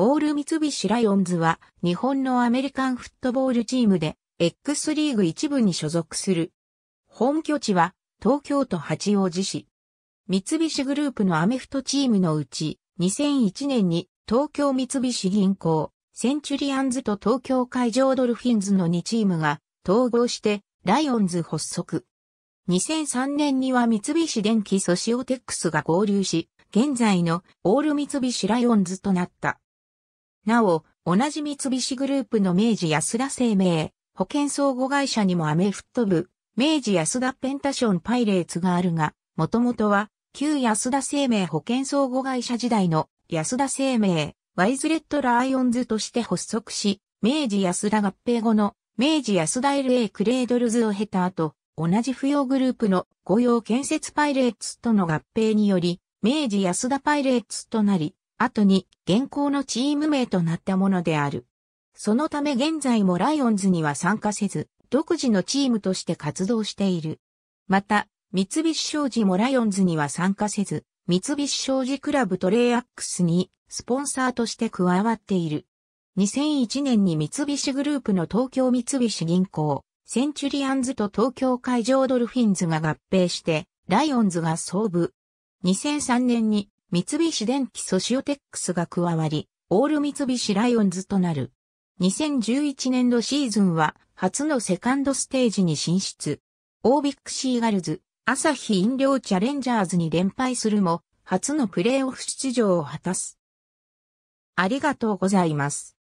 オール三菱ライオンズは日本のアメリカンフットボールチームで X リーグ一部に所属する。本拠地は東京都八王子市。三菱グループのアメフトチームのうち2001年に東京三菱銀行、センチュリアンズと東京海上ドルフィンズの2チームが統合してライオンズ発足。2003年には三菱電機ソシオテックスが合流し、現在のオール三菱ライオンズとなった。なお、同じ三菱グループの明治安田生命、保険相互会社にもアメフット部、明治安田ペンタションパイレーツがあるが、もともとは、旧安田生命保険相互会社時代の安田生命、ワイズレッドライオンズとして発足し、明治安田合併後の明治安田 LA クレードルズを経た後、同じ扶養グループの御用建設パイレーツとの合併により、明治安田パイレーツとなり、後に現行のチーム名となったものである。そのため現在もライオンズには参加せず、独自のチームとして活動している。また、三菱商事もライオンズには参加せず、三菱商事クラブトレイアックスにスポンサーとして加わっている。2001年に三菱グループの東京三菱銀行、センチュリアンズと東京海上ドルフィンズが合併して、ライオンズが創部。2003年に三菱電機ソシオテックスが加わり、オール三菱ライオンズとなる。2011年度シーズンは初のセカンドステージに進出。オービックシーガルズ、朝日飲料チャレンジャーズに連敗するも、初のプレーオフ出場を果たす。ありがとうございます。